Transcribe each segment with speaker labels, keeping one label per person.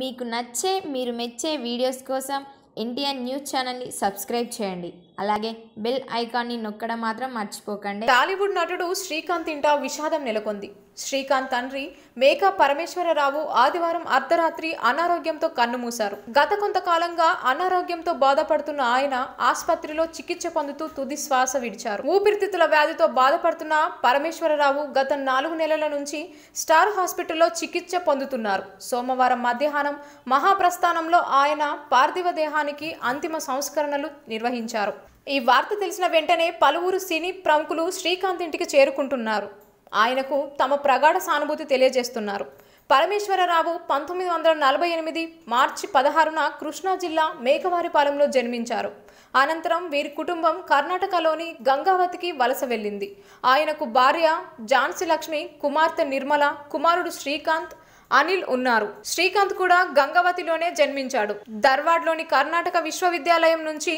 Speaker 1: మీకు నచ్చే మీరు మెచ్చే వీడియోస్ కోసం ఇండియన్ న్యూస్ ఛానల్ని సబ్స్క్రైబ్ చేయండి అలాగే బెల్ ఐకాన్ని నొక్కడం మాత్రం మర్చిపోకండి టాలీవుడ్ నటుడు శ్రీకాంత్ ఇంటా విషాదం నెలకొంది శ్రీకాంత్ తండ్రి మేకా పరమేశ్వరరావు ఆదివారం అర్ధరాత్రి అనారోగ్యంతో కన్నుమూశారు గత కొంతకాలంగా అనారోగ్యంతో బాధపడుతున్న ఆయన ఆసుపత్రిలో చికిత్స పొందుతూ తుది శ్వాస విడిచారు ఊపిరితిత్తుల వ్యాధితో బాధపడుతున్న పరమేశ్వరరావు గత నాలుగు నెలల నుంచి స్టార్ హాస్పిటల్లో చికిత్స పొందుతున్నారు సోమవారం మధ్యాహ్నం మహాప్రస్థానంలో ఆయన పార్థివ దేహానికి అంతిమ సంస్కరణలు నిర్వహించారు ఈ వార్త తెలిసిన వెంటనే పలువురు సినీ ప్రముఖులు శ్రీకాంత్ ఇంటికి చేరుకుంటున్నారు ఆయనకు తమ ప్రగాఢ సానుభూతి తెలియజేస్తున్నారు పరమేశ్వరరావు పంతొమ్మిది వందల నలభై ఎనిమిది మార్చి పదహారున కృష్ణా జిల్లా మేకవారిపాలెంలో జన్మించారు అనంతరం వీరి కుటుంబం కర్ణాటకలోని గంగావతికి వలస వెళ్ళింది ఆయనకు భార్య ఝాన్సీ లక్ష్మి కుమార్తె నిర్మల కుమారుడు శ్రీకాంత్ అనిల్ ఉన్నారు శ్రీకాంత్ కూడా గంగావతిలోనే జన్మించాడు దర్వాడ్లోని కర్ణాటక విశ్వవిద్యాలయం నుంచి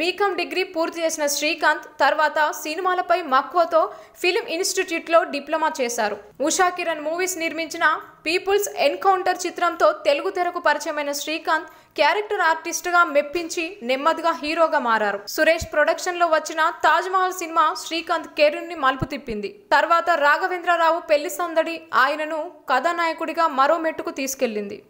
Speaker 1: బీకామ్ డిగ్రీ పూర్తి చేసిన శ్రీకాంత్ తర్వాత సినిమాలపై మక్కువతో ఫిలిం ఇన్స్టిట్యూట్లో డిప్లొమా చేశారు ఉషా కిరణ్ మూవీస్ నిర్మించిన పీపుల్స్ ఎన్కౌంటర్ చిత్రంతో తెలుగు తెరకు పరిచయమైన శ్రీకాంత్ క్యారెక్టర్ ఆర్టిస్ట్గా మెప్పించి నెమ్మదిగా హీరోగా మారారు సురేష్ ప్రొడక్షన్లో వచ్చిన తాజ్ మహల్ సినిమా శ్రీకాంత్ కెరీర్ని మలుపు తిప్పింది తర్వాత రాఘవేంద్రరావు పెళ్లి సందడి ఆయనను కథానాయకుడిగా మరో మెట్టుకు తీసుకెళ్లింది